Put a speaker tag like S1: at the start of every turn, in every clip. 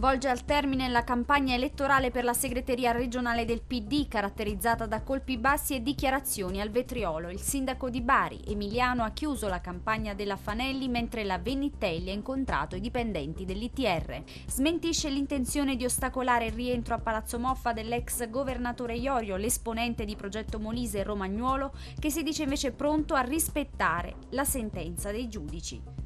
S1: volge al termine la campagna elettorale per la segreteria regionale del PD, caratterizzata da colpi bassi e dichiarazioni al vetriolo. Il sindaco di Bari, Emiliano, ha chiuso la campagna della Fanelli mentre la Venitelli ha incontrato i dipendenti dell'ITR. Smentisce l'intenzione di ostacolare il rientro a Palazzo Moffa dell'ex governatore Iorio, l'esponente di Progetto Molise Romagnuolo, che si dice invece pronto a rispettare la sentenza dei giudici.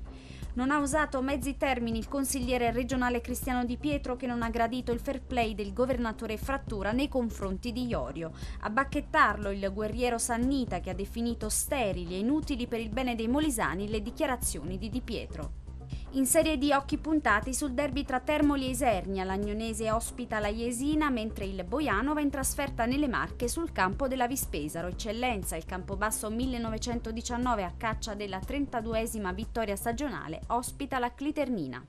S1: Non ha usato mezzi termini il consigliere regionale Cristiano Di Pietro che non ha gradito il fair play del governatore Frattura nei confronti di Iorio. A bacchettarlo il guerriero Sannita che ha definito sterili e inutili per il bene dei molisani le dichiarazioni di Di Pietro in serie di occhi puntati sul derby tra Termoli e Isernia, l'Agnonese ospita la Jesina, mentre il Boiano va in trasferta nelle Marche sul campo della Vispesaro. Eccellenza, il Campobasso 1919 a caccia della 32esima vittoria stagionale, ospita la Cliternina.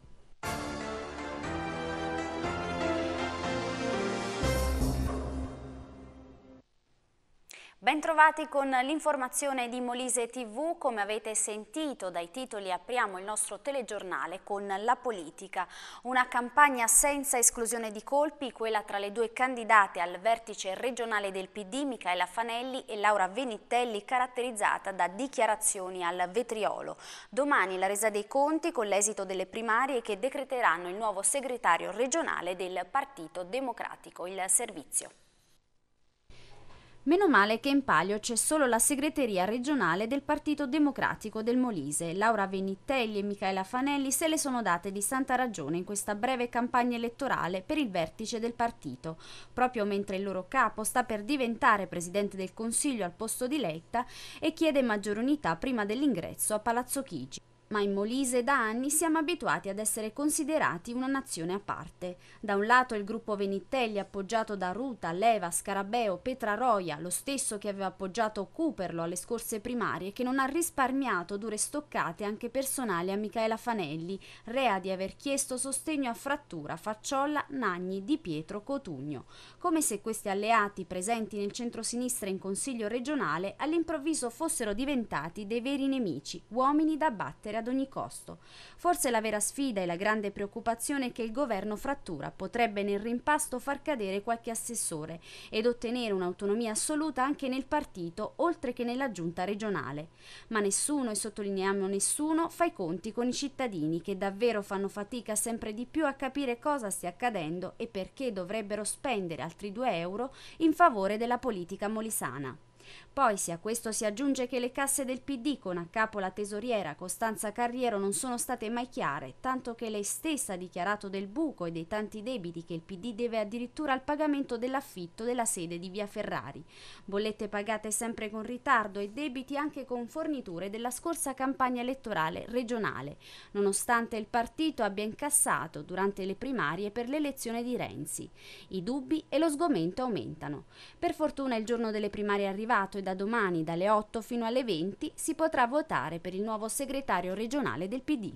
S1: Bentrovati con l'informazione di Molise TV, come avete sentito dai titoli apriamo il nostro telegiornale con la politica, una campagna senza esclusione di colpi, quella tra le due candidate al vertice regionale del PD Michaela Fanelli e Laura Venitelli caratterizzata da dichiarazioni al vetriolo. Domani la resa dei conti con l'esito delle primarie che decreteranno il nuovo segretario regionale del Partito Democratico, il servizio. Meno male che in palio c'è solo la segreteria regionale del Partito Democratico del Molise. Laura Venitelli e Michaela Fanelli se le sono date di santa ragione in questa breve campagna elettorale per il vertice del partito, proprio mentre il loro capo sta per diventare presidente del Consiglio al posto di Letta e chiede maggiore unità prima dell'ingresso a Palazzo Chigi. Ma in Molise da anni siamo abituati ad essere considerati una nazione a parte. Da un lato il gruppo Venitelli appoggiato da Ruta, Leva, Scarabeo, Petraroia, lo stesso che aveva appoggiato Cuperlo alle scorse primarie, che non ha risparmiato dure stoccate anche personali a Michaela Fanelli, rea di aver chiesto sostegno a Frattura, Facciolla, Nagni, Di Pietro, Cotugno. Come se questi alleati presenti nel centrosinistra in Consiglio regionale all'improvviso fossero diventati dei veri nemici, uomini da battere a ad ogni costo. Forse la vera sfida e la grande preoccupazione è che il governo frattura potrebbe nel rimpasto far cadere qualche assessore ed ottenere un'autonomia assoluta anche nel partito, oltre che nella giunta regionale. Ma nessuno, e sottolineiamo nessuno, fa i conti con i cittadini che davvero fanno fatica sempre di più a capire cosa stia accadendo e perché dovrebbero spendere altri 2 euro in favore della politica molisana. Poi, se a questo si aggiunge che le casse del PD con a capo la tesoriera Costanza Carriero non sono state mai chiare, tanto che lei stessa ha dichiarato del buco e dei tanti debiti che il PD deve addirittura al pagamento dell'affitto della sede di Via Ferrari. Bollette pagate sempre con ritardo e debiti anche con forniture della scorsa campagna elettorale regionale, nonostante il partito abbia incassato durante le primarie per l'elezione di Renzi. I dubbi e lo sgomento aumentano. Per fortuna il giorno delle primarie è arrivato lavorato e da domani dalle 8 fino alle 20 si potrà votare per il nuovo segretario regionale del PD.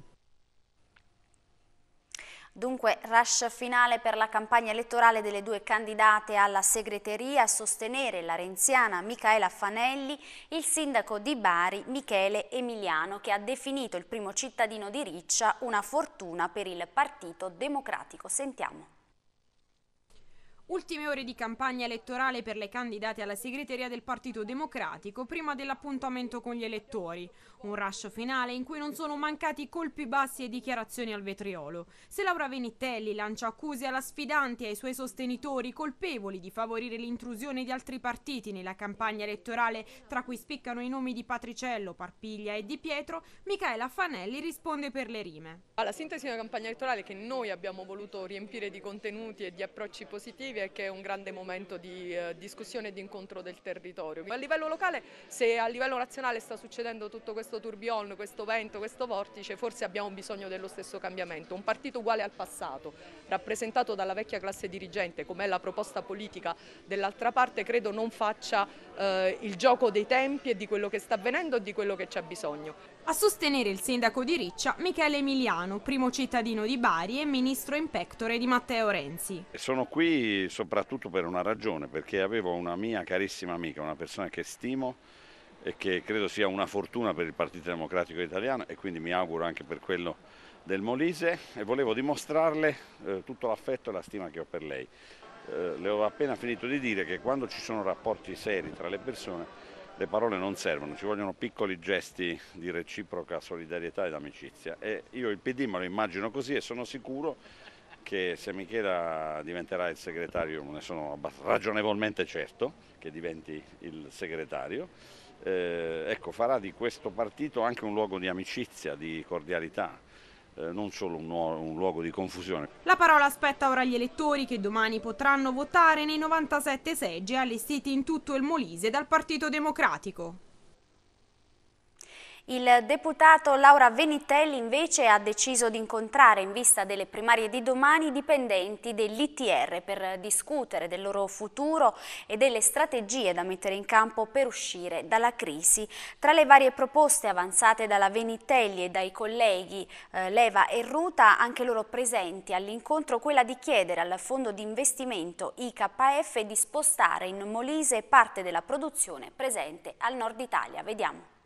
S1: Dunque, rush finale per la campagna elettorale delle due candidate alla segreteria a sostenere la renziana Michaela Fanelli, il sindaco di Bari Michele Emiliano, che ha definito il primo cittadino di Riccia una fortuna per il Partito Democratico. Sentiamo.
S2: Ultime ore di campagna elettorale per le candidate alla segreteria del Partito Democratico prima dell'appuntamento con gli elettori. Un rascio finale in cui non sono mancati colpi bassi e dichiarazioni al vetriolo. Se Laura Venitelli lancia accuse alla sfidante e ai suoi sostenitori colpevoli di favorire l'intrusione di altri partiti nella campagna elettorale, tra cui spiccano i nomi di Patriciello, Parpiglia e Di Pietro, Michaela Fanelli risponde per le rime. Alla sintesi di una campagna elettorale che noi abbiamo voluto riempire di contenuti e di approcci positivi territori e che è un grande momento di eh, discussione e di incontro del territorio. A livello locale, se a livello nazionale sta succedendo tutto questo tourbillon, questo vento, questo vortice, forse abbiamo bisogno dello stesso cambiamento. Un partito uguale al passato, rappresentato dalla vecchia classe dirigente, come è la proposta politica dell'altra parte, credo non faccia eh, il gioco dei tempi e di quello che sta avvenendo e di quello che c'è bisogno. A sostenere il sindaco di Riccia, Michele Emiliano, primo cittadino di Bari e ministro in pectore di Matteo Renzi.
S3: Sono qui soprattutto per una ragione, perché avevo una mia carissima amica, una persona che stimo e che credo sia una fortuna per il Partito Democratico Italiano e quindi mi auguro anche per quello del Molise e volevo dimostrarle eh, tutto l'affetto e la stima che ho per lei. Eh, le ho appena finito di dire che quando ci sono rapporti seri tra le persone le parole non servono, ci vogliono piccoli gesti di reciproca solidarietà ed amicizia. E io il PD me lo immagino così e sono sicuro che se Michela diventerà il segretario, ne sono ragionevolmente certo che diventi il segretario, eh, ecco, farà di questo partito anche un luogo di amicizia, di cordialità eh, non solo un, un, luogo di confusione.
S2: La parola aspetta ora agli elettori che domani potranno votare nei 97 seggi allestiti in tutto il Molise dal Partito Democratico.
S1: Il deputato Laura Venitelli invece ha deciso di incontrare in vista delle primarie di domani i dipendenti dell'ITR per discutere del loro futuro e delle strategie da mettere in campo per uscire dalla crisi. Tra le varie proposte avanzate dalla Venitelli e dai colleghi eh, Leva e Ruta, anche loro presenti all'incontro, quella di chiedere al fondo di investimento IKF di spostare in Molise parte della produzione presente al nord Italia. Vediamo.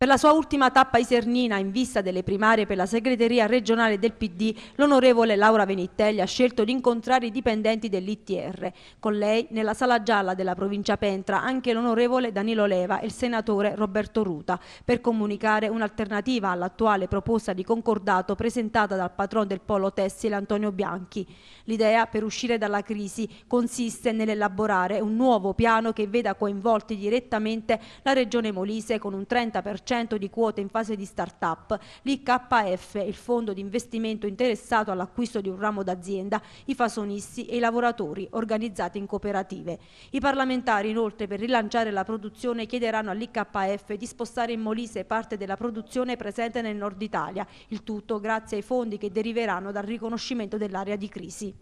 S4: Per la sua ultima tappa isernina in vista delle primarie per la segreteria regionale del PD, l'onorevole Laura Venitelli ha scelto di incontrare i dipendenti dell'ITR. Con lei nella sala gialla della provincia Pentra anche l'onorevole Danilo Leva e il senatore Roberto Ruta per comunicare un'alternativa all'attuale proposta di concordato presentata dal patron del polo tessile Antonio Bianchi. L'idea per uscire dalla crisi consiste nell'elaborare un nuovo piano che veda coinvolti direttamente la regione Molise con un 30% di quote in fase di start-up, l'IKF, il fondo di investimento interessato all'acquisto di un ramo d'azienda, i fasonisti e i lavoratori organizzati in cooperative. I parlamentari inoltre per rilanciare la produzione chiederanno all'IKF di spostare in Molise parte della produzione presente nel nord Italia, il tutto grazie ai fondi che deriveranno dal riconoscimento dell'area di crisi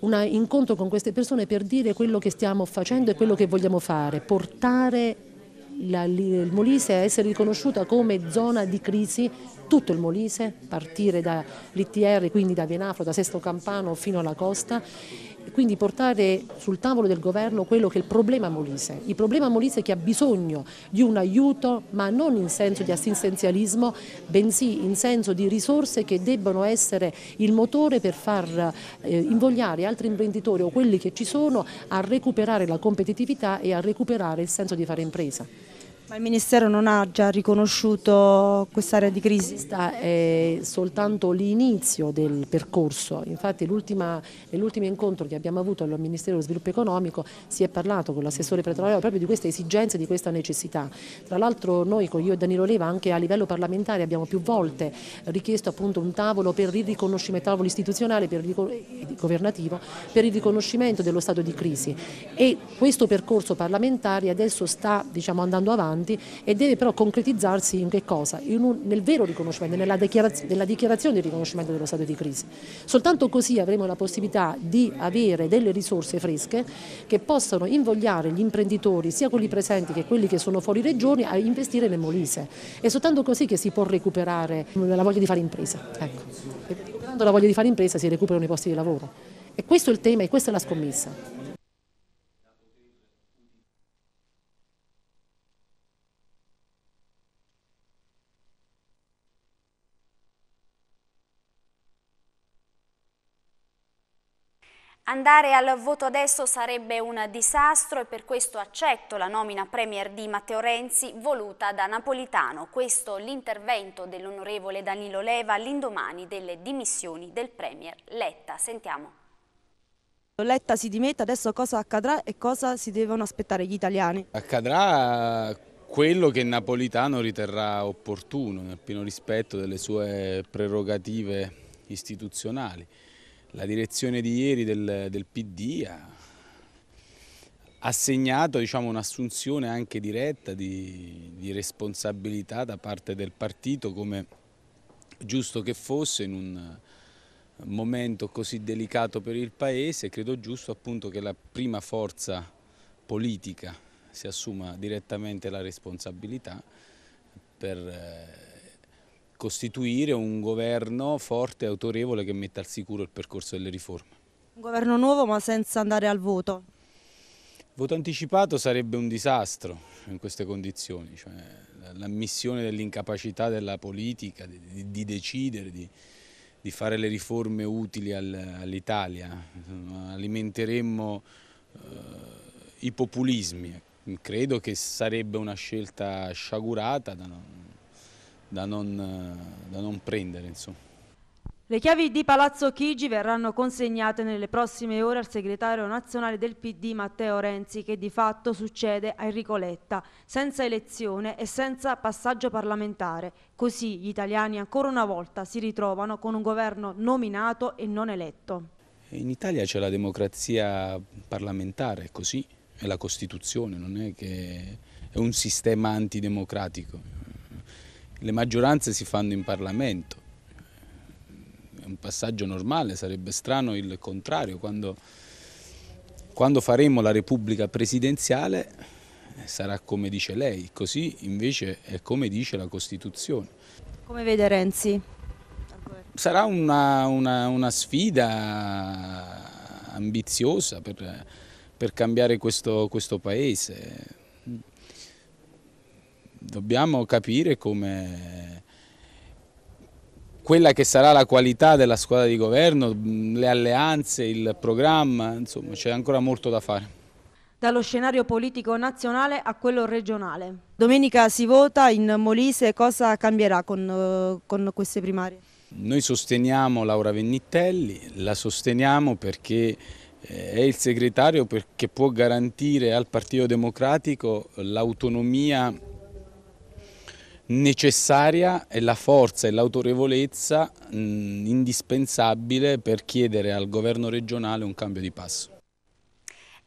S5: un incontro con queste persone per dire quello che stiamo facendo e quello che vogliamo fare, portare la, il Molise a essere riconosciuta come zona di crisi, tutto il Molise, partire dall'ITR, quindi da Vienafro, da Sesto Campano fino alla costa, quindi portare sul tavolo del governo quello che è il problema Molise, il problema Molise che ha bisogno di un aiuto ma non in senso di assistenzialismo, bensì in senso di risorse che debbano essere il motore per far eh, invogliare altri imprenditori o quelli che ci sono a recuperare la competitività e a recuperare il senso di fare impresa. Ma il Ministero non ha già riconosciuto quest'area di crisi? Questa è soltanto l'inizio del percorso, infatti nell'ultimo incontro che abbiamo avuto al Ministero dello Sviluppo Economico si è parlato con l'assessore Petrolio proprio di queste esigenze, di questa necessità. Tra l'altro noi, con io e Danilo Leva, anche a livello parlamentare abbiamo più volte richiesto appunto un tavolo per il riconoscimento, tavolo istituzionale per il governativo, per il riconoscimento dello stato di crisi e questo percorso parlamentare adesso sta diciamo, andando avanti importanti e deve però concretizzarsi in che cosa? In un, nel vero riconoscimento, nella dichiarazio, nella dichiarazione di riconoscimento dello stato di crisi. Soltanto così avremo la possibilità di avere delle risorse fresche che possano invogliare gli imprenditori, sia quelli presenti che quelli che sono fuori regione, a investire nel Molise. È soltanto così che si può recuperare la voglia di fare impresa. Ecco. E recuperando la voglia di fare impresa si recuperano i posti di lavoro. E questo è il tema e questa è la scommessa.
S1: Andare al voto adesso sarebbe un disastro e per questo accetto la nomina Premier di Matteo Renzi voluta da Napolitano. Questo l'intervento dell'onorevole Danilo Leva all'indomani delle dimissioni del Premier Letta. Sentiamo.
S4: Letta si dimette, adesso cosa accadrà e cosa si devono aspettare gli italiani?
S3: Accadrà quello che Napolitano riterrà opportuno nel pieno rispetto delle sue prerogative istituzionali la direzione di ieri del, del PD ha, ha segnato diciamo, un'assunzione anche diretta di, di, responsabilità da parte del partito come giusto che fosse in un momento così delicato per il Paese credo giusto appunto che la prima forza politica si assuma direttamente la responsabilità per eh, costituire un governo forte e autorevole che metta al sicuro il percorso delle riforme.
S4: Un governo nuovo ma senza andare al voto?
S3: Voto anticipato sarebbe un disastro in queste condizioni, cioè l'ammissione dell'incapacità della politica di, di decidere, di, di, fare le riforme utili al, all'Italia, alimenteremmo eh, i populismi, credo che sarebbe una scelta sciagurata da, non, da non, da non prendere. Insomma.
S4: Le chiavi di Palazzo Chigi verranno consegnate nelle prossime ore al segretario nazionale del PD Matteo Renzi che di fatto succede a Enrico Letta, senza elezione e senza passaggio parlamentare. Così gli italiani ancora una volta si ritrovano con un governo nominato e non eletto.
S3: In Italia c'è la democrazia parlamentare, è così, è la Costituzione, non è che è un sistema antidemocratico le maggioranze si fanno in Parlamento, è un passaggio normale, sarebbe strano il contrario, quando, quando faremo la Repubblica presidenziale sarà come dice lei, così invece è come dice la Costituzione.
S4: Come vede Renzi?
S3: Sarà una, una, una sfida ambiziosa per, per cambiare questo, questo Paese dobbiamo capire come quella che sarà la qualità della squadra di governo, le alleanze, il programma, insomma c'è ancora molto da fare
S4: dallo scenario politico nazionale a quello regionale. Domenica si vota in Molise, cosa cambierà con, eh, con, queste primarie?
S3: Noi sosteniamo Laura Vennitelli, la sosteniamo perché eh, è il segretario che può garantire al Partito Democratico l'autonomia necessaria è la forza e l'autorevolezza mm, indispensabile per chiedere al governo regionale un cambio di passo.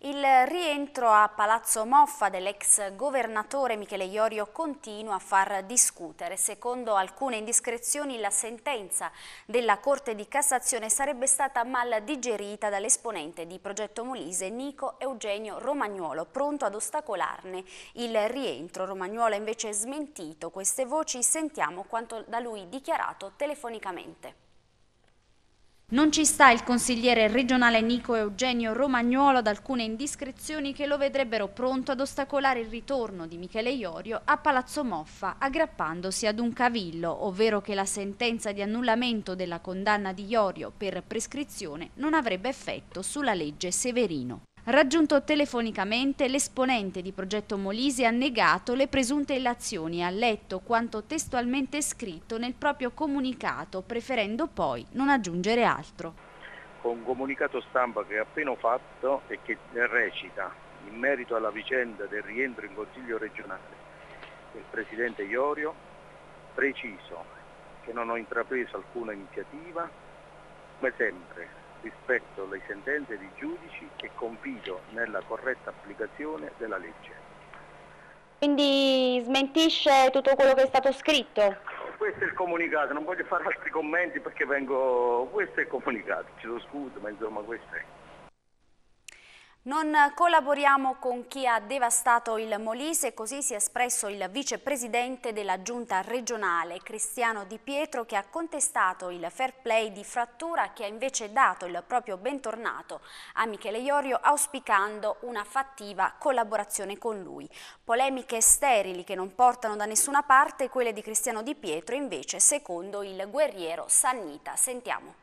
S1: Il rientro a Palazzo Moffa dell'ex governatore Michele Iorio continua a far discutere. Secondo alcune indiscrezioni la sentenza della Corte di Cassazione sarebbe stata mal digerita dall'esponente di Progetto Molise Nico Eugenio Romagnuolo, pronto ad ostacolarne il rientro. Romagnuolo ha invece smentito queste voci, sentiamo quanto da lui dichiarato telefonicamente. Non ci sta il consigliere regionale Nico Eugenio Romagnuolo ad alcune indiscrezioni che lo vedrebbero pronto ad ostacolare il ritorno di Michele Iorio a Palazzo Moffa aggrappandosi ad un cavillo, ovvero che la sentenza di annullamento della condanna di Iorio per prescrizione non avrebbe effetto sulla legge Severino. Raggiunto telefonicamente, l'esponente di Progetto Molise ha negato le presunte illazioni e ha letto quanto testualmente scritto nel proprio comunicato, preferendo poi non aggiungere altro.
S3: Con un comunicato stampa che ho appena fatto e che recita in merito alla vicenda del rientro in Consiglio regionale del Presidente Iorio, preciso che non ho intrapreso alcuna iniziativa, come sempre rispetto alle sentenze di giudici e confido nella corretta applicazione della legge.
S1: Quindi smentisce tutto quello che è stato scritto?
S3: Questo è il comunicato, non voglio fare altri commenti perché vengo... questo è il
S6: comunicato, ci lo scudo, ma insomma questo è.
S1: Non collaboriamo con chi ha devastato il Molise, così si è espresso il vicepresidente della giunta regionale, Cristiano Di Pietro, che ha contestato il fair play di frattura che ha invece dato il proprio bentornato a Michele Iorio auspicando una fattiva collaborazione con lui. Polemiche sterili che non portano da nessuna parte, quelle di Cristiano Di Pietro invece secondo il guerriero Sannita. Sentiamo.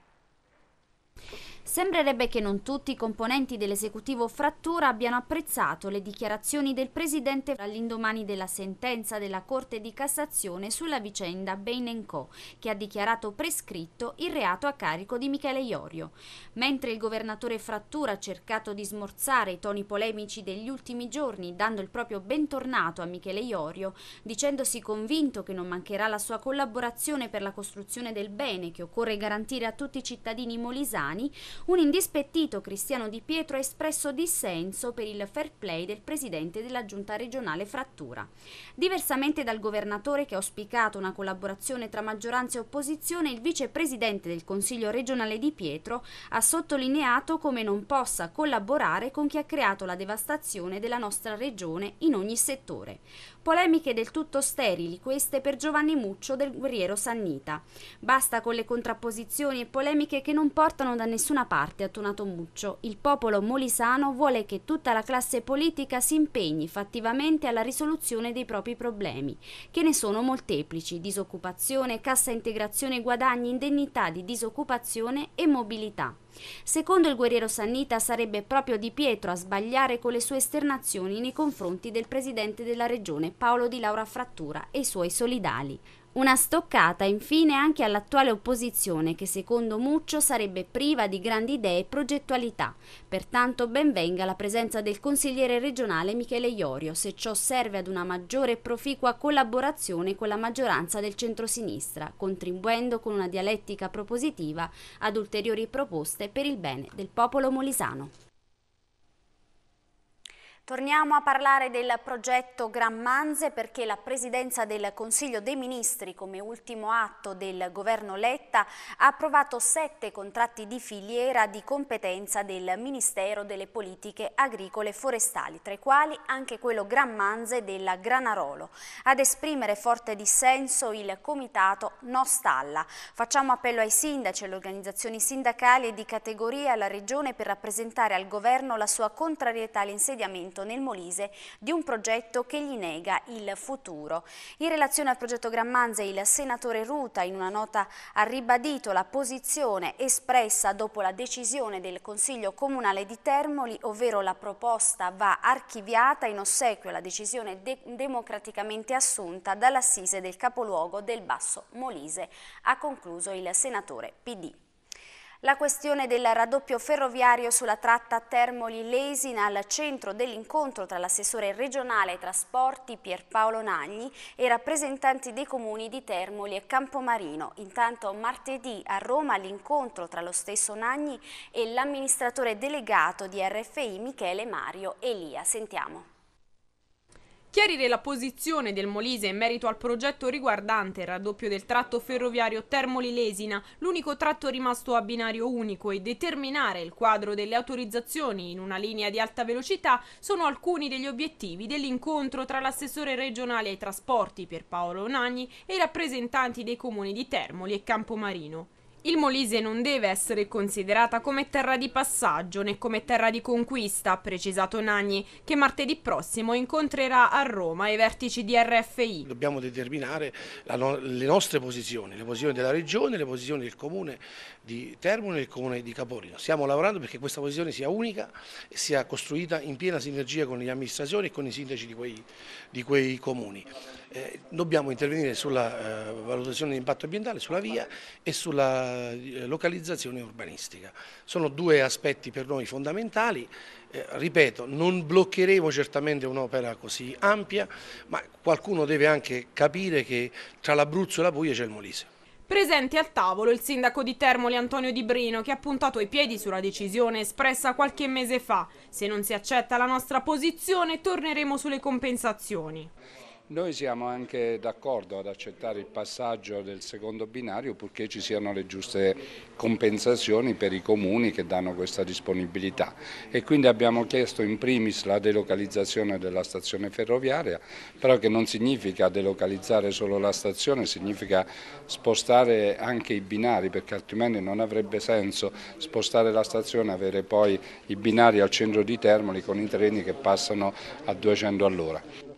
S1: Sembrerebbe che non tutti i componenti dell'esecutivo frattura abbiano apprezzato le dichiarazioni del presidente all'indomani della sentenza della Corte di Cassazione sulla vicenda Bain Co, che ha dichiarato prescritto il reato a carico di Michele Iorio. Mentre il governatore frattura ha cercato di smorzare i toni polemici degli ultimi giorni, dando il proprio bentornato a Michele Iorio, dicendosi convinto che non mancherà la sua collaborazione per la costruzione del bene che occorre garantire a tutti i cittadini molisani, un indispettito Cristiano Di Pietro ha espresso dissenso per il fair play del presidente della giunta regionale Frattura. Diversamente dal governatore che ha auspicato una collaborazione tra maggioranza e opposizione, il vicepresidente del Consiglio regionale Di Pietro ha sottolineato come non possa collaborare con chi ha creato la devastazione della nostra regione in ogni settore. Polemiche del tutto sterili queste per Giovanni Muccio del guerriero Sannita. Basta con le contrapposizioni e polemiche che non portano da nessuna parte, ha tonato Muccio. Il popolo molisano vuole che tutta la classe politica si impegni fattivamente alla risoluzione dei propri problemi, che ne sono molteplici: disoccupazione, cassa integrazione, guadagni, indennità di disoccupazione e mobilità. Secondo il guerriero Sannita sarebbe proprio Di Pietro a sbagliare con le sue esternazioni nei confronti del presidente della regione Paolo Di Laura Frattura e i suoi solidali. Una stoccata infine anche all'attuale opposizione che secondo Muccio sarebbe priva di grandi idee e progettualità. Pertanto benvenga la presenza del consigliere regionale Michele Iorio se ciò serve ad una maggiore e proficua collaborazione con la maggioranza del centrosinistra, contribuendo con una dialettica propositiva ad ulteriori proposte per il bene del popolo molisano. Torniamo a parlare del progetto Gran Manze perché la presidenza del Consiglio dei Ministri come ultimo atto del governo Letta ha approvato sette contratti di filiera di competenza del Ministero delle Politiche Agricole e Forestali, tra i quali anche quello Gran Manze della Granarolo. Ad esprimere forte dissenso il comitato No Stalla. Facciamo appello ai sindaci, alle organizzazioni sindacali e di categoria alla Regione per rappresentare al governo la sua contrarietà all'insediamento appunto nel Molise di un progetto che gli nega il futuro. In relazione al progetto Grammanze il senatore Ruta in una nota ha ribadito la posizione espressa dopo la decisione del Consiglio Comunale di Termoli, ovvero la proposta va archiviata in ossequio alla decisione de democraticamente assunta dall'assise del capoluogo del Basso Molise, ha concluso il senatore PD. La questione del raddoppio ferroviario sulla tratta Termoli-Lesina al centro dell'incontro tra l'assessore regionale trasporti Pierpaolo Nagni e rappresentanti dei comuni di Termoli e Campomarino. Intanto martedì a Roma l'incontro tra lo stesso Nagni e l'amministratore delegato di RFI Michele Mario Elia. Sentiamo
S2: chiarire la posizione del Molise in merito al progetto riguardante il raddoppio del tratto ferroviario Termoli-Lesina, l'unico tratto rimasto a binario unico e determinare il quadro delle autorizzazioni in una linea di alta velocità sono alcuni degli obiettivi dell'incontro tra l'assessore regionale ai trasporti Pierpaolo Paolo Onagni e i rappresentanti dei comuni di Termoli e Campomarino. Il Molise non deve essere considerata come terra di passaggio né come terra di conquista, ha precisato Nagni, che martedì prossimo incontrerà a Roma i vertici di RFI.
S6: Dobbiamo determinare no le nostre posizioni, le posizioni della Regione, le posizioni del Comune di Termone e del Comune di Caporino. Stiamo lavorando perché questa posizione sia unica e sia costruita in piena sinergia con le amministrazioni e con i sindaci di quei, di quei comuni. Eh, dobbiamo intervenire sulla eh, valutazione di impatto ambientale, sulla via e sulla eh, localizzazione urbanistica. Sono due aspetti per noi fondamentali, eh, ripeto, non bloccheremo certamente un'opera così ampia, ma qualcuno deve anche capire che tra l'Abruzzo e la Puglia c'è il Molise.
S2: Presente al tavolo il sindaco di Termoli Antonio Di Brino che ha puntato i piedi sulla decisione espressa qualche mese fa. Se non si accetta la nostra posizione torneremo sulle compensazioni.
S7: Noi siamo anche d'accordo ad accettare il passaggio del secondo binario purché ci siano le giuste compensazioni per i comuni che danno questa disponibilità e quindi abbiamo chiesto in primis la delocalizzazione della stazione ferroviaria, però che non significa delocalizzare solo la stazione, significa spostare anche i binari perché altrimenti non avrebbe senso spostare la stazione, e avere poi i binari al centro di Termoli con i treni che passano a 200 all'ora.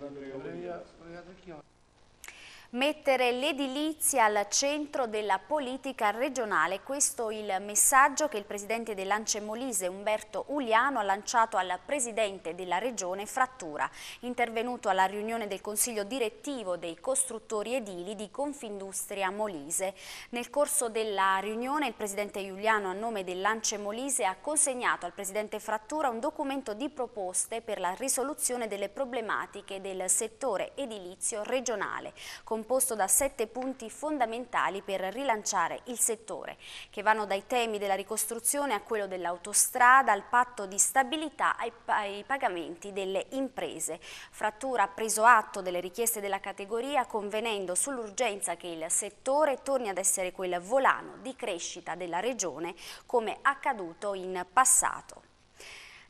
S1: Mettere l'edilizia al centro della politica regionale, questo è il messaggio che il presidente dell'Ance Molise Umberto Uliano ha lanciato al presidente della regione Frattura, intervenuto alla riunione del consiglio direttivo dei costruttori edili di Confindustria Molise. Nel corso della riunione il presidente Uliano a nome dell'Ance Molise ha consegnato al presidente Frattura un documento di proposte per la risoluzione delle problematiche del settore edilizio regionale. Con composto da sette punti fondamentali per rilanciare il settore, che vanno dai temi della ricostruzione a quello dell'autostrada, al patto di stabilità ai, ai pagamenti delle imprese. Frattura ha preso atto delle richieste della categoria convenendo sull'urgenza che il settore torni ad essere quel volano di crescita della regione come accaduto in passato.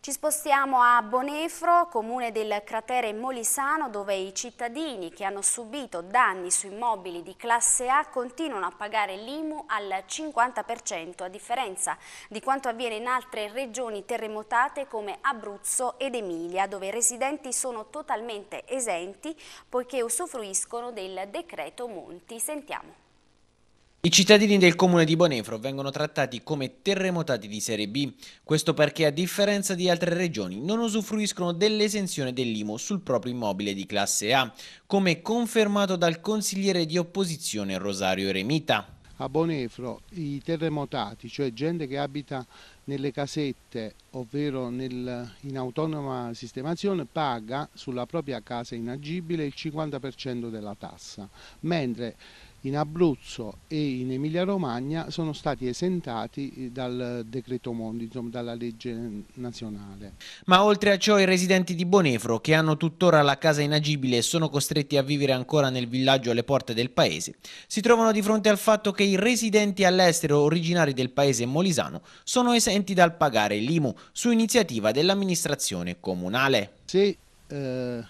S1: Ci spostiamo a Bonefro, comune del cratere Molisano, dove i cittadini che hanno subito danni su immobili di classe A continuano a pagare l'IMU al 50%, a differenza di quanto avviene in altre regioni terremotate come Abruzzo ed Emilia, dove i residenti sono totalmente esenti poiché usufruiscono del decreto Monti. Sentiamo.
S8: I cittadini del comune di Bonefro vengono trattati come terremotati di serie B, questo perché a differenza di altre regioni non usufruiscono dell'esenzione dell'IMO sul proprio immobile di classe A, come confermato dal consigliere di opposizione Rosario Remita. A Bonefro i terremotati, cioè gente che
S7: abita nelle casette, ovvero nel, in autonoma sistemazione, paga sulla propria casa inagibile il 50% della tassa, mentre in Abruzzo e in Emilia-Romagna sono stati esentati eh, dal decreto Mondi, insomma, dalla legge nazionale.
S8: Ma oltre a ciò i residenti di Bonefro, che hanno tuttora la casa inagibile e sono costretti a vivere ancora nel villaggio alle porte del paese, si trovano di fronte al fatto che i residenti all'estero originari del paese molisano sono esenti dal pagare l'IMU su iniziativa dell'amministrazione comunale.
S7: Se eh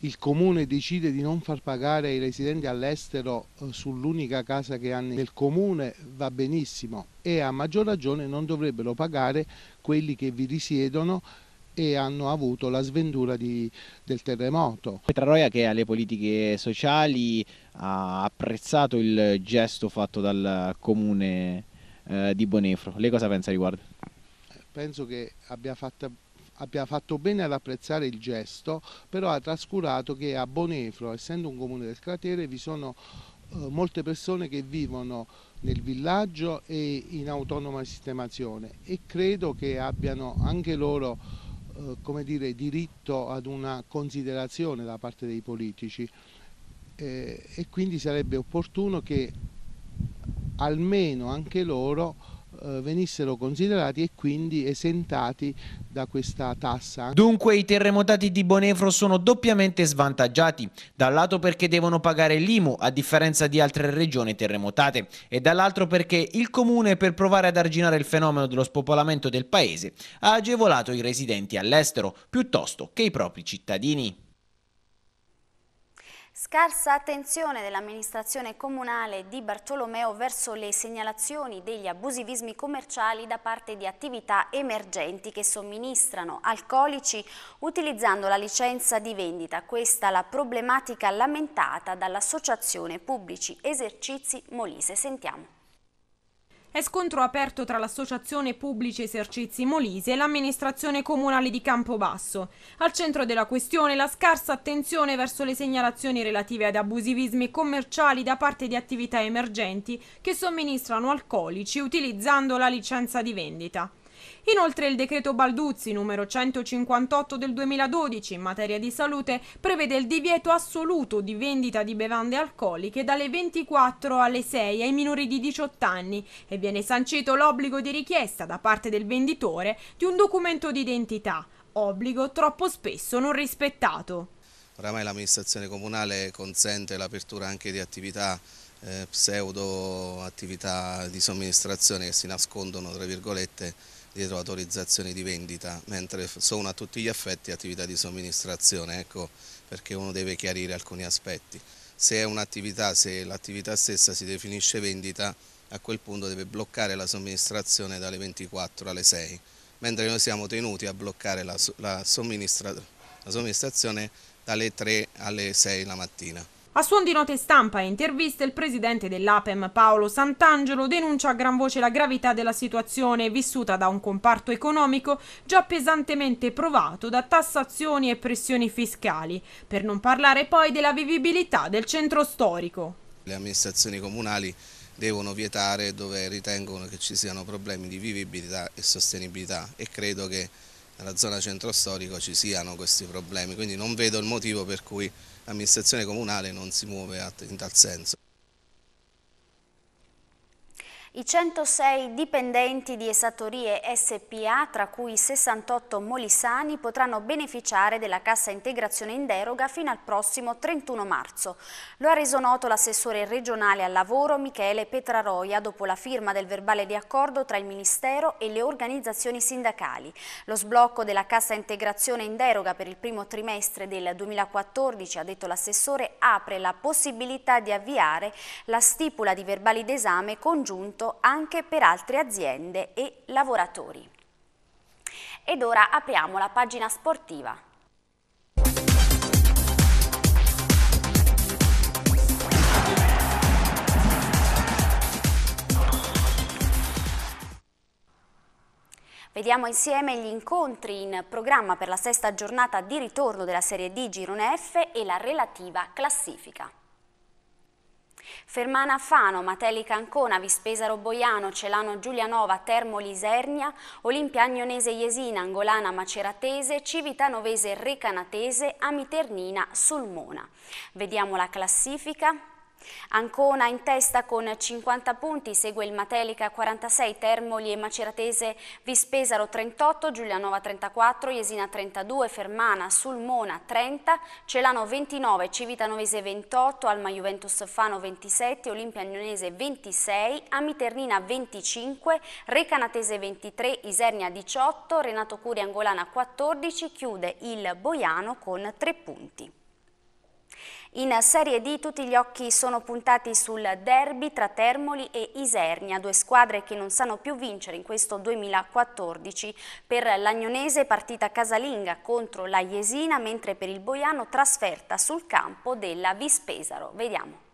S7: il comune decide di non far pagare i residenti all'estero eh, sull'unica casa che hanno nel comune va benissimo e a maggior ragione non dovrebbero pagare quelli che vi risiedono e hanno avuto la sventura di, del terremoto.
S8: Petra Roia che alle politiche sociali ha apprezzato il gesto fatto dal comune eh, di Bonefro. Lei cosa pensa riguardo?
S7: Penso che abbia fatto abbia fatto bene ad apprezzare il gesto, però ha trascurato che a Bonefro, essendo un comune del cratere, vi sono eh, molte persone che vivono nel villaggio e in autonoma sistemazione e credo che abbiano anche loro eh, come dire, diritto ad una considerazione da parte dei politici eh, e quindi sarebbe opportuno che almeno anche loro eh, venissero considerati e quindi esentati da questa tassa.
S8: Dunque i terremotati di Bonefro sono doppiamente svantaggiati, dal lato perché devono pagare l'IMU a differenza di altre regioni terremotate e dall'altro perché il comune per provare ad arginare il fenomeno dello spopolamento del paese ha agevolato i residenti all'estero piuttosto che i propri cittadini.
S1: Scarsa attenzione dell'amministrazione comunale di Bartolomeo verso le segnalazioni degli abusivismi commerciali da parte di attività emergenti che somministrano alcolici utilizzando la licenza di vendita. Questa la problematica lamentata dall'Associazione Pubblici Esercizi Molise. Sentiamo. È scontro aperto
S2: tra l'Associazione Pubblici Esercizi Molise e l'amministrazione comunale di Campobasso. Al centro della questione la scarsa attenzione verso le segnalazioni relative ad abusivismi commerciali da parte di attività emergenti che somministrano alcolici utilizzando la licenza di vendita. Inoltre il decreto Balduzzi numero 158 del 2012 in materia di salute prevede il divieto assoluto di vendita di bevande alcoliche dalle 24 alle 6 ai minori di 18 anni e viene sancito l'obbligo di richiesta da parte del venditore di un documento d'identità, obbligo troppo spesso non rispettato.
S6: Oramai l'amministrazione comunale consente l'apertura anche di attività eh, pseudo attività di somministrazione che si nascondono tra virgolette dietro autorizzazioni di vendita, mentre sono a tutti gli effetti attività di somministrazione, ecco perché uno deve chiarire alcuni aspetti. Se è un'attività, se l'attività stessa si definisce vendita, a quel punto deve bloccare la somministrazione dalle 24 alle 6, mentre noi siamo tenuti a bloccare la, la, somministra, la somministrazione dalle 3 alle 6 la mattina.
S2: A suon di note stampa e interviste, il presidente dell'APEM Paolo Sant'Angelo denuncia a gran voce la gravità della situazione vissuta da un comparto economico già pesantemente provato da tassazioni e pressioni fiscali, per non parlare poi della vivibilità del centro storico.
S6: Le amministrazioni comunali devono vietare dove ritengono che ci siano problemi di vivibilità e sostenibilità e credo che nella zona centro storico ci siano questi problemi, quindi non vedo il motivo per cui l'amministrazione comunale non si muove in tal senso.
S1: I 106 dipendenti di Esatorie SPA, tra cui 68 molisani, potranno beneficiare della cassa integrazione in deroga fino al prossimo 31 marzo. Lo ha reso noto l'assessore regionale al lavoro Michele Petraroia dopo la firma del verbale di accordo tra il Ministero e le organizzazioni sindacali. Lo sblocco della cassa integrazione in deroga per il primo trimestre del 2014, ha detto l'assessore, apre la possibilità di avviare la stipula di verbali d'esame congiunto frutto anche per altre aziende e lavoratori. Ed ora apriamo la pagina sportiva. Vediamo insieme gli incontri in programma per la sesta giornata di ritorno della Serie D Girone F e la relativa classifica. Fermana Fano, Mateli Cancona, Vispesa Roboiano, Celano Giulianova, Termo Lisernia, Olimpia Agnonese Iesina, Angolana Maceratese, Civita Novese Recanatese, Amiternina Sulmona. Vediamo la classifica. Ancona in testa con 50 punti, segue il Matelica 46, Termoli e Maceratese Vispesaro 38, Giulianova 34, Jesina 32, Fermana, Sulmona 30, Celano 29, Civitanovese 28, Alma Juventus Fano 27, Olimpia Agnonese 26, Amiternina 25, Recanatese 23, Isernia 18, Renato Curi Angolana 14, chiude il Boiano con 3 punti. In Serie D tutti gli occhi sono puntati sul derby tra Termoli e Isernia, due squadre che non sanno più vincere in questo 2014. Per l'Agnonese partita casalinga contro la Jesina, mentre per il Boiano trasferta sul campo della Vispesaro. Vediamo.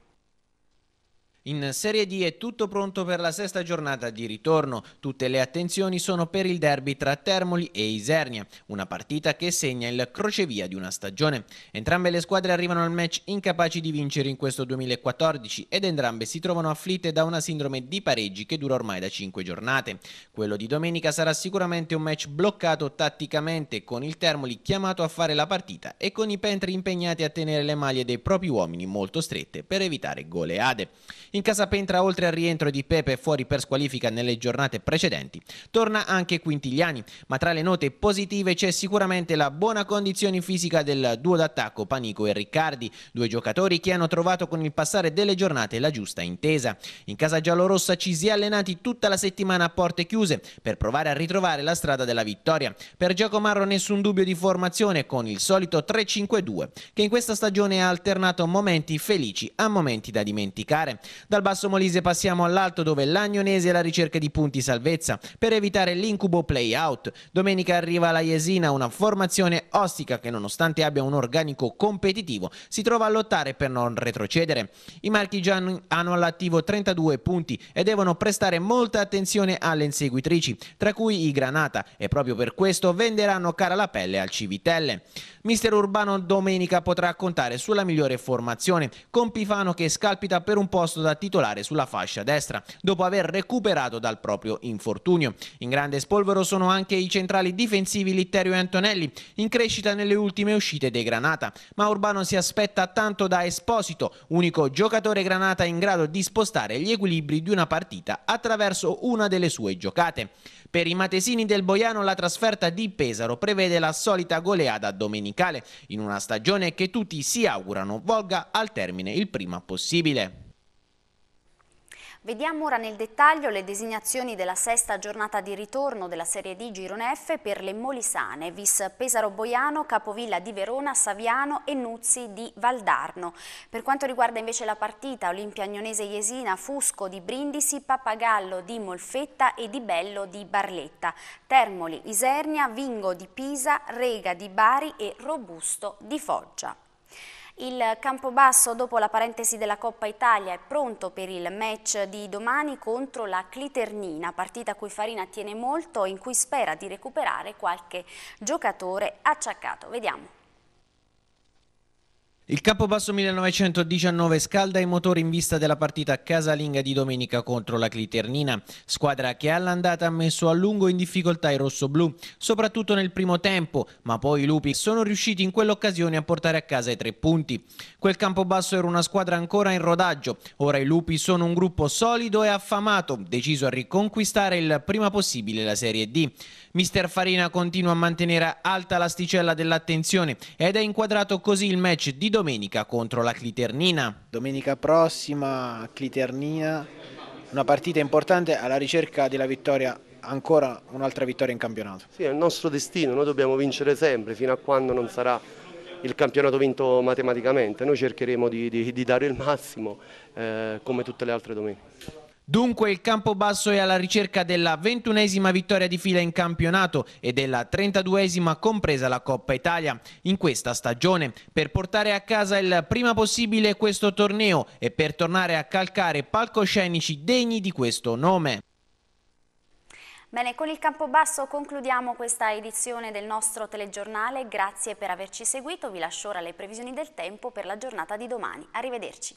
S8: In Serie D è tutto pronto per la sesta giornata di ritorno, tutte le attenzioni sono per il derby tra Termoli e Isernia, una partita che segna il crocevia di una stagione. Entrambe le squadre arrivano al match incapaci di vincere in questo 2014 ed entrambe si trovano afflitte da una sindrome di pareggi che dura ormai da 5 giornate. Quello di domenica sarà sicuramente un match bloccato tatticamente con il Termoli chiamato a fare la partita e con i Pentri impegnati a tenere le maglie dei propri uomini molto strette per evitare goleade. In casa Pentra, oltre al rientro di Pepe fuori per squalifica nelle giornate precedenti, torna anche Quintigliani, ma tra le note positive c'è sicuramente la buona condizione fisica del duo d'attacco Panico e Riccardi, due giocatori che hanno trovato con il passare delle giornate la giusta intesa. In casa giallorossa ci si è allenati tutta la settimana a porte chiuse per provare a ritrovare la strada della vittoria. Per Giacomarro nessun dubbio di formazione con il solito 3-5-2 che in questa stagione ha alternato momenti felici a momenti da dimenticare. Dal Basso Molise passiamo all'Alto dove l'Agnonese è alla ricerca di punti salvezza per evitare l'incubo play-out. Domenica arriva la Jesina, una formazione ostica che nonostante abbia un organico competitivo si trova a lottare per non retrocedere. I marchigiani hanno all'attivo 32 punti e devono prestare molta attenzione alle inseguitrici, tra cui i Granata e proprio per questo venderanno cara la pelle al Civitelle. Mister Urbano domenica potrà contare sulla migliore formazione, con Pifano che scalpita per un posto da titolare sulla fascia destra, dopo aver recuperato dal proprio infortunio. In grande spolvero sono anche i centrali difensivi Litterio e Antonelli, in crescita nelle ultime uscite dei Granata, ma Urbano si aspetta tanto da Esposito, unico giocatore Granata in grado di spostare gli equilibri di una partita attraverso una delle sue giocate. Per i matesini del Boiano la trasferta di Pesaro prevede la solita goleada domenicale in una stagione che tutti si augurano volga al termine il prima possibile.
S1: Vediamo ora nel dettaglio le designazioni della sesta giornata di ritorno della Serie D Girone F per le Molisane, Vis Pesaro Boiano, Capovilla di Verona, Saviano e Nuzzi di Valdarno. Per quanto riguarda invece la partita, Olimpia Agnonese Iesina, Fusco di Brindisi, Pappagallo di Molfetta e Di Bello di Barletta, Termoli, Isernia, Vingo di Pisa, Rega di Bari e Robusto di Foggia. Il Campobasso, dopo la parentesi della Coppa Italia, è pronto per il match di domani contro la Cliternina, partita a cui Farina tiene molto e in cui spera di recuperare qualche giocatore acciaccato.
S8: Vediamo. Il Campobasso 1919 scalda i motori in vista della partita casalinga di domenica contro la Cliternina, squadra che all'andata ha messo a lungo in difficoltà i rossoblù, soprattutto nel primo tempo, ma poi i lupi sono riusciti in quell'occasione a portare a casa i tre punti. Quel Campobasso era una squadra ancora in rodaggio, ora i lupi sono un gruppo solido e affamato, deciso a riconquistare il prima possibile la Serie D. Mister Farina continua a mantenere alta l'asticella dell'attenzione ed è inquadrato così il match di domenica contro la Cliternina. Domenica prossima Cliternina, una partita importante alla ricerca della vittoria ancora un'altra vittoria in campionato.
S7: Sì, è il nostro destino, noi dobbiamo vincere sempre fino a quando non sarà il campionato vinto matematicamente, noi cercheremo di, di, di dare il massimo eh, come tutte le altre domeniche.
S8: Dunque il Campobasso è alla ricerca della ventunesima vittoria di fila in campionato e della trentaduesima compresa la Coppa Italia in questa stagione per portare a casa il prima possibile questo torneo e per tornare a calcare palcoscenici degni di questo nome.
S1: Bene, con il Campobasso concludiamo questa edizione del nostro telegiornale. Grazie per averci seguito. Vi lascio ora le previsioni del tempo per la giornata di domani. Arrivederci.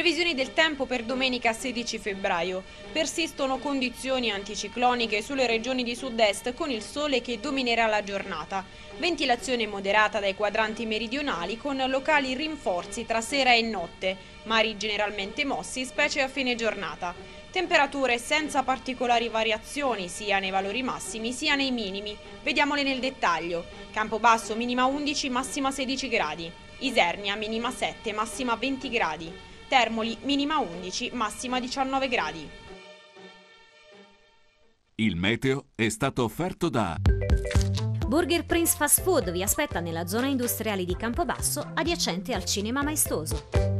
S2: Previsioni del tempo per domenica 16 febbraio. Persistono condizioni anticicloniche sulle regioni di sud-est con il sole che dominerà la giornata. Ventilazione moderata dai quadranti meridionali con locali rinforzi tra sera e notte, mari generalmente mossi, specie a fine giornata. Temperature senza particolari variazioni sia nei valori massimi sia nei minimi. Vediamole nel dettaglio. Campobasso minima 11, massima 16 gradi. Isernia minima 7, massima 20 gradi. Termoli minima 11, massima 19 gradi.
S6: Il meteo è stato offerto da...
S1: Burger Prince Fast Food vi aspetta nella zona industriale di Campobasso adiacente al Cinema Maestoso.